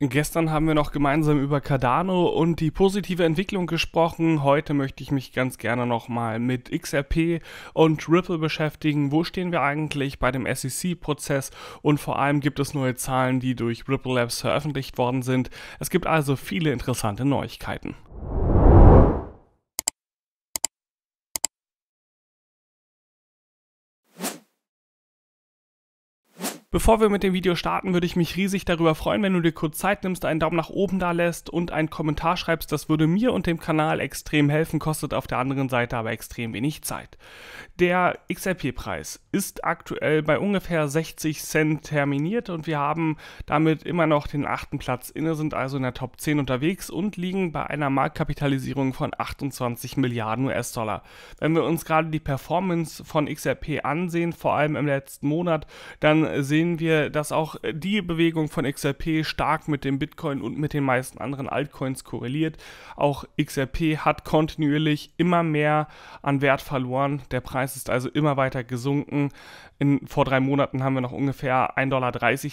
Gestern haben wir noch gemeinsam über Cardano und die positive Entwicklung gesprochen. Heute möchte ich mich ganz gerne nochmal mit XRP und Ripple beschäftigen. Wo stehen wir eigentlich bei dem SEC-Prozess? Und vor allem gibt es neue Zahlen, die durch Ripple Labs veröffentlicht worden sind. Es gibt also viele interessante Neuigkeiten. Bevor wir mit dem Video starten, würde ich mich riesig darüber freuen, wenn du dir kurz Zeit nimmst, einen Daumen nach oben da lässt und einen Kommentar schreibst. Das würde mir und dem Kanal extrem helfen, kostet auf der anderen Seite aber extrem wenig Zeit. Der XRP-Preis ist aktuell bei ungefähr 60 Cent terminiert und wir haben damit immer noch den achten Platz inne, sind also in der Top 10 unterwegs und liegen bei einer Marktkapitalisierung von 28 Milliarden US-Dollar. Wenn wir uns gerade die Performance von XRP ansehen, vor allem im letzten Monat, dann sehen sehen wir, dass auch äh, die Bewegung von XRP stark mit dem Bitcoin und mit den meisten anderen Altcoins korreliert. Auch XRP hat kontinuierlich immer mehr an Wert verloren. Der Preis ist also immer weiter gesunken. In, vor drei Monaten haben wir noch ungefähr 1,30 Dollar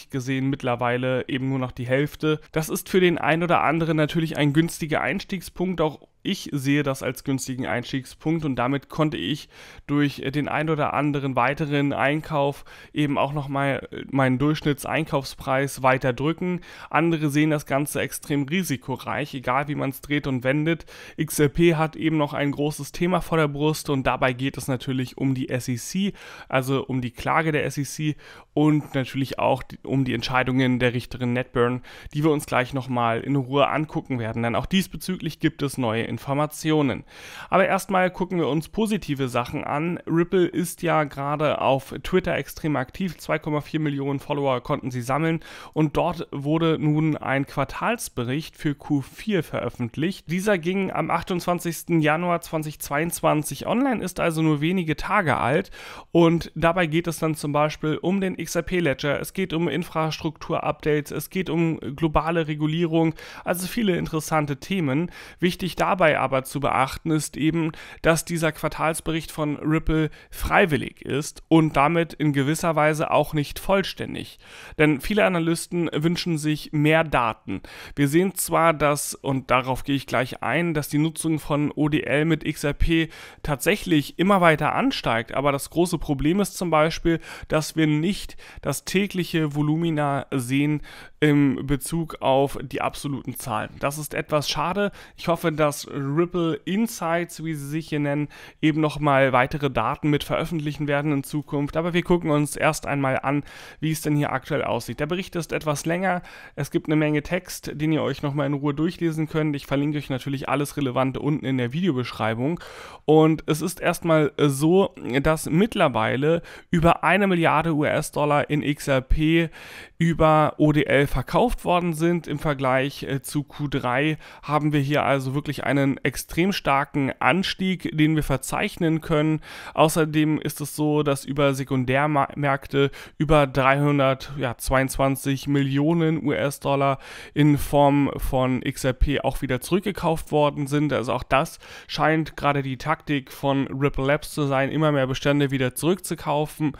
gesehen, mittlerweile eben nur noch die Hälfte. Das ist für den einen oder anderen natürlich ein günstiger Einstiegspunkt, auch ich sehe das als günstigen Einstiegspunkt und damit konnte ich durch den ein oder anderen weiteren Einkauf eben auch nochmal äh, meinen Durchschnittseinkaufspreis weiter drücken. Andere sehen das Ganze extrem risikoreich, egal wie man es dreht und wendet. XRP hat eben noch ein großes Thema vor der Brust und dabei geht es natürlich um die SEC, also um die Klage der SEC und natürlich auch um die Entscheidungen der Richterin Netburn, die wir uns gleich nochmal in Ruhe angucken werden. Denn auch diesbezüglich gibt es neue Informationen. Aber erstmal gucken wir uns positive Sachen an. Ripple ist ja gerade auf Twitter extrem aktiv. 2,4 Millionen Follower konnten sie sammeln und dort wurde nun ein Quartalsbericht für Q4 veröffentlicht. Dieser ging am 28. Januar 2022 online, ist also nur wenige Tage alt und dabei geht es dann zum Beispiel um den XRP Ledger, es geht um Infrastruktur-Updates, es geht um globale Regulierung, also viele interessante Themen. Wichtig dabei Dabei aber zu beachten ist eben, dass dieser Quartalsbericht von Ripple freiwillig ist und damit in gewisser Weise auch nicht vollständig. Denn viele Analysten wünschen sich mehr Daten. Wir sehen zwar, dass, und darauf gehe ich gleich ein, dass die Nutzung von ODL mit XRP tatsächlich immer weiter ansteigt, aber das große Problem ist zum Beispiel, dass wir nicht das tägliche Volumina sehen im Bezug auf die absoluten Zahlen. Das ist etwas schade. Ich hoffe, dass Ripple Insights, wie sie sich hier nennen, eben nochmal weitere Daten mit veröffentlichen werden in Zukunft. Aber wir gucken uns erst einmal an, wie es denn hier aktuell aussieht. Der Bericht ist etwas länger. Es gibt eine Menge Text, den ihr euch nochmal in Ruhe durchlesen könnt. Ich verlinke euch natürlich alles Relevante unten in der Videobeschreibung. Und es ist erstmal so, dass mittlerweile über eine Milliarde US-Dollar in XRP über ODL verkauft worden sind. Im Vergleich äh, zu Q3 haben wir hier also wirklich eine einen extrem starken Anstieg, den wir verzeichnen können. Außerdem ist es so, dass über Sekundärmärkte über 322 Millionen US-Dollar in Form von XRP auch wieder zurückgekauft worden sind. Also auch das scheint gerade die Taktik von Ripple Labs zu sein, immer mehr Bestände wieder zurückzukaufen.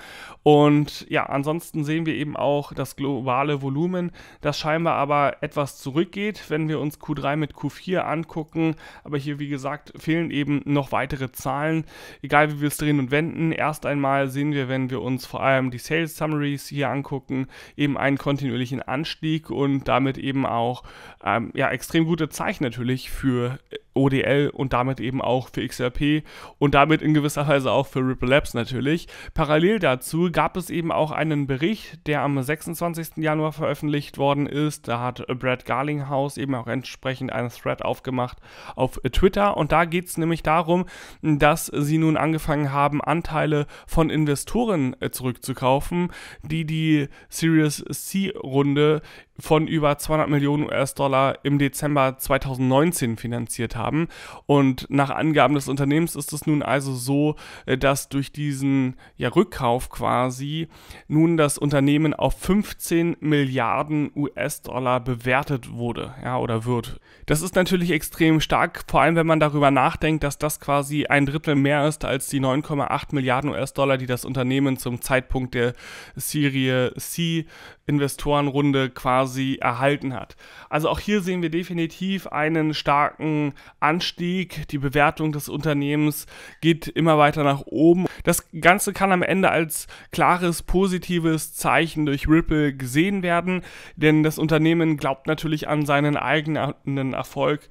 Und ja, ansonsten sehen wir eben auch das globale Volumen, das scheinbar aber etwas zurückgeht. Wenn wir uns Q3 mit Q4 angucken, aber hier, wie gesagt, fehlen eben noch weitere Zahlen. Egal wie wir es drehen und wenden, erst einmal sehen wir, wenn wir uns vor allem die Sales Summaries hier angucken, eben einen kontinuierlichen Anstieg und damit eben auch ähm, ja, extrem gute Zeichen natürlich für äh, ODL und damit eben auch für XRP und damit in gewisser Weise auch für Ripple Labs natürlich. Parallel dazu gab es eben auch einen Bericht, der am 26. Januar veröffentlicht worden ist. Da hat Brad Garlinghouse eben auch entsprechend einen Thread aufgemacht auf Twitter und da geht es nämlich darum, dass sie nun angefangen haben, Anteile von Investoren äh, zurückzukaufen, die die Series C-Runde von über 200 Millionen US-Dollar im Dezember 2019 finanziert haben. Und nach Angaben des Unternehmens ist es nun also so, äh, dass durch diesen ja, Rückkauf quasi nun das Unternehmen auf 15 Milliarden US-Dollar bewertet wurde ja, oder wird. Das ist natürlich extrem stark, vor allem wenn man darüber nachdenkt, dass das quasi ein Drittel mehr ist als die 9,8 Milliarden US-Dollar, die das Unternehmen zum Zeitpunkt der Serie C-Investorenrunde quasi quasi erhalten hat. Also auch hier sehen wir definitiv einen starken Anstieg. Die Bewertung des Unternehmens geht immer weiter nach oben. Das Ganze kann am Ende als klares positives Zeichen durch Ripple gesehen werden, denn das Unternehmen glaubt natürlich an seinen eigenen Erfolg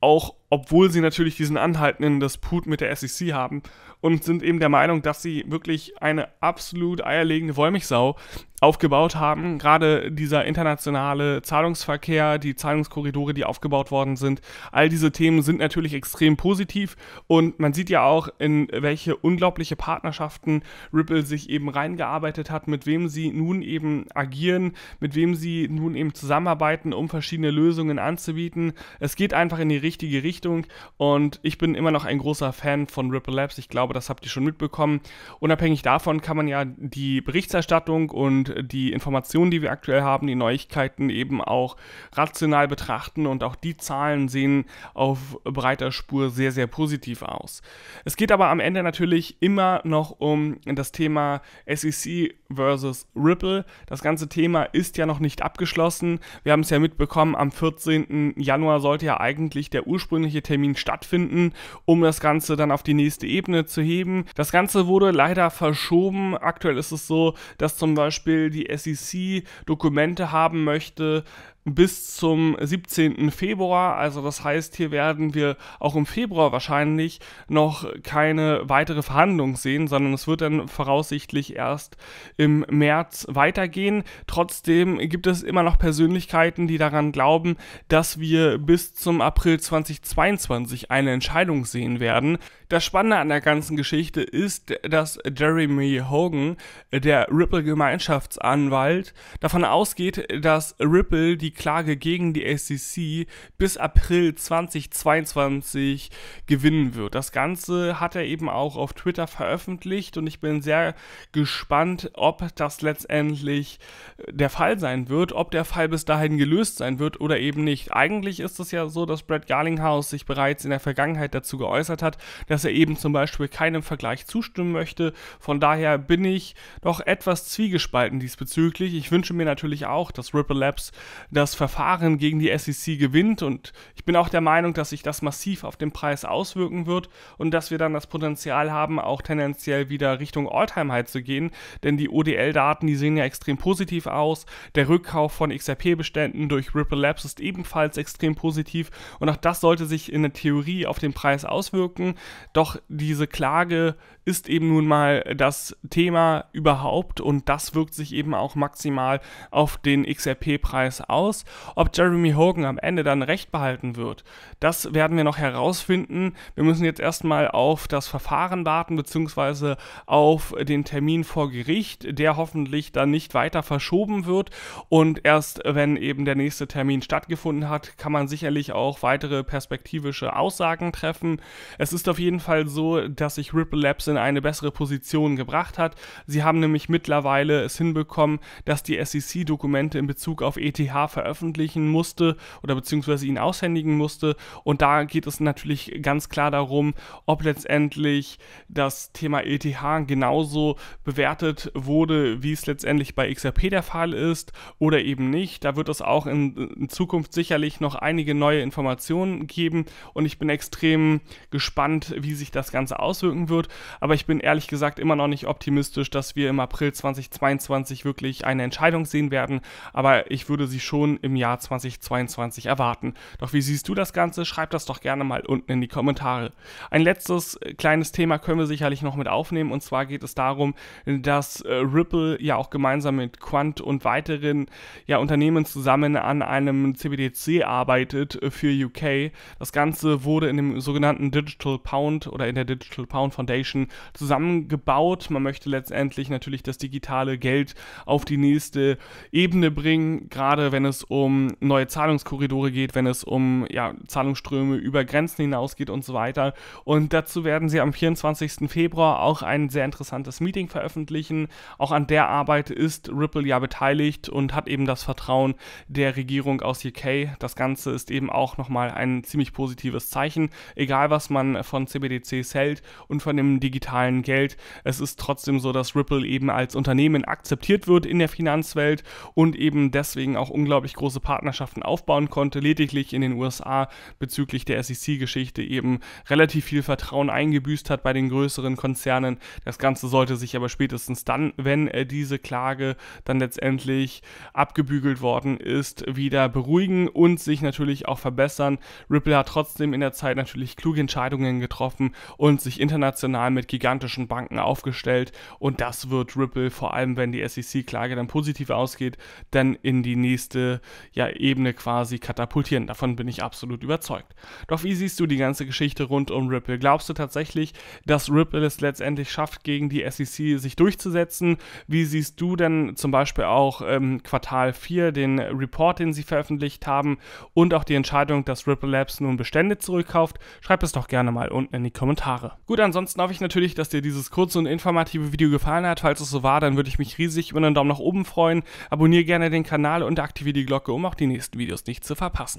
auch obwohl sie natürlich diesen anhaltenden Disput mit der SEC haben und sind eben der Meinung, dass sie wirklich eine absolut eierlegende Wollmilchsau aufgebaut haben. Gerade dieser internationale Zahlungsverkehr, die Zahlungskorridore, die aufgebaut worden sind, all diese Themen sind natürlich extrem positiv und man sieht ja auch, in welche unglaubliche Partnerschaften Ripple sich eben reingearbeitet hat, mit wem sie nun eben agieren, mit wem sie nun eben zusammenarbeiten, um verschiedene Lösungen anzubieten. Es geht einfach in die richtige Richtung Richtung. Und ich bin immer noch ein großer Fan von Ripple Labs. Ich glaube, das habt ihr schon mitbekommen. Unabhängig davon kann man ja die Berichterstattung und die Informationen, die wir aktuell haben, die Neuigkeiten eben auch rational betrachten. Und auch die Zahlen sehen auf breiter Spur sehr, sehr positiv aus. Es geht aber am Ende natürlich immer noch um das Thema SEC versus Ripple. Das ganze Thema ist ja noch nicht abgeschlossen. Wir haben es ja mitbekommen, am 14. Januar sollte ja eigentlich der ursprüngliche wöchentliche Termin stattfinden, um das Ganze dann auf die nächste Ebene zu heben. Das Ganze wurde leider verschoben. Aktuell ist es so, dass zum Beispiel die SEC Dokumente haben möchte, bis zum 17. Februar. Also das heißt, hier werden wir auch im Februar wahrscheinlich noch keine weitere Verhandlung sehen, sondern es wird dann voraussichtlich erst im März weitergehen. Trotzdem gibt es immer noch Persönlichkeiten, die daran glauben, dass wir bis zum April 2022 eine Entscheidung sehen werden. Das Spannende an der ganzen Geschichte ist, dass Jeremy Hogan, der Ripple-Gemeinschaftsanwalt, davon ausgeht, dass Ripple die Klage gegen die SEC bis April 2022 gewinnen wird. Das Ganze hat er eben auch auf Twitter veröffentlicht und ich bin sehr gespannt, ob das letztendlich äh, der Fall sein wird, ob der Fall bis dahin gelöst sein wird oder eben nicht. Eigentlich ist es ja so, dass Brad Garlinghouse sich bereits in der Vergangenheit dazu geäußert hat, dass dass er eben zum Beispiel keinem Vergleich zustimmen möchte. Von daher bin ich doch etwas zwiegespalten diesbezüglich. Ich wünsche mir natürlich auch, dass Ripple Labs das Verfahren gegen die SEC gewinnt und ich bin auch der Meinung, dass sich das massiv auf den Preis auswirken wird und dass wir dann das Potenzial haben, auch tendenziell wieder Richtung Alltime-High zu gehen, denn die ODL-Daten, die sehen ja extrem positiv aus. Der Rückkauf von XRP-Beständen durch Ripple Labs ist ebenfalls extrem positiv und auch das sollte sich in der Theorie auf den Preis auswirken. Doch diese Klage ist eben nun mal das Thema überhaupt und das wirkt sich eben auch maximal auf den XRP-Preis aus. Ob Jeremy Hogan am Ende dann recht behalten wird, das werden wir noch herausfinden. Wir müssen jetzt erstmal auf das Verfahren warten, beziehungsweise auf den Termin vor Gericht, der hoffentlich dann nicht weiter verschoben wird. Und erst wenn eben der nächste Termin stattgefunden hat, kann man sicherlich auch weitere perspektivische Aussagen treffen. Es ist auf jeden Fall so, dass sich Ripple Labs in eine bessere Position gebracht hat. Sie haben nämlich mittlerweile es hinbekommen, dass die SEC Dokumente in Bezug auf ETH veröffentlichen musste oder beziehungsweise ihn aushändigen musste. Und da geht es natürlich ganz klar darum, ob letztendlich das Thema ETH genauso bewertet wurde, wie es letztendlich bei XRP der Fall ist oder eben nicht. Da wird es auch in, in Zukunft sicherlich noch einige neue Informationen geben und ich bin extrem gespannt, wie wie sich das Ganze auswirken wird. Aber ich bin ehrlich gesagt immer noch nicht optimistisch, dass wir im April 2022 wirklich eine Entscheidung sehen werden. Aber ich würde sie schon im Jahr 2022 erwarten. Doch wie siehst du das Ganze? Schreib das doch gerne mal unten in die Kommentare. Ein letztes äh, kleines Thema können wir sicherlich noch mit aufnehmen. Und zwar geht es darum, dass äh, Ripple ja auch gemeinsam mit Quant und weiteren ja, Unternehmen zusammen an einem CBDC arbeitet äh, für UK. Das Ganze wurde in dem sogenannten Digital Pound Pound oder in der Digital Pound Foundation zusammengebaut. Man möchte letztendlich natürlich das digitale Geld auf die nächste Ebene bringen, gerade wenn es um neue Zahlungskorridore geht, wenn es um ja, Zahlungsströme über Grenzen hinausgeht und so weiter. Und dazu werden sie am 24. Februar auch ein sehr interessantes Meeting veröffentlichen. Auch an der Arbeit ist Ripple ja beteiligt und hat eben das Vertrauen der Regierung aus UK. Das Ganze ist eben auch nochmal ein ziemlich positives Zeichen. Egal, was man von CBD CBDCs hält und von dem digitalen Geld. Es ist trotzdem so, dass Ripple eben als Unternehmen akzeptiert wird in der Finanzwelt und eben deswegen auch unglaublich große Partnerschaften aufbauen konnte, lediglich in den USA bezüglich der SEC-Geschichte eben relativ viel Vertrauen eingebüßt hat bei den größeren Konzernen. Das Ganze sollte sich aber spätestens dann, wenn äh, diese Klage dann letztendlich abgebügelt worden ist, wieder beruhigen und sich natürlich auch verbessern. Ripple hat trotzdem in der Zeit natürlich kluge Entscheidungen getroffen Staaten und sich international mit gigantischen Banken aufgestellt. Und das wird Ripple, vor allem wenn die SEC-Klage dann positiv ausgeht, dann in die nächste ja, Ebene quasi katapultieren. Davon bin ich absolut überzeugt. Doch wie siehst du die ganze Geschichte rund um Ripple? Glaubst du tatsächlich, dass Ripple es letztendlich schafft, gegen die SEC sich durchzusetzen? Wie siehst du denn zum Beispiel auch ähm, Quartal 4, den Report, den sie veröffentlicht haben und auch die Entscheidung, dass Ripple Labs nun Bestände zurückkauft? Schreib es doch gerne mal unten in die die Kommentare. Gut, ansonsten hoffe ich natürlich, dass dir dieses kurze und informative Video gefallen hat. Falls es so war, dann würde ich mich riesig über einen Daumen nach oben freuen. Abonniere gerne den Kanal und aktiviere die Glocke, um auch die nächsten Videos nicht zu verpassen.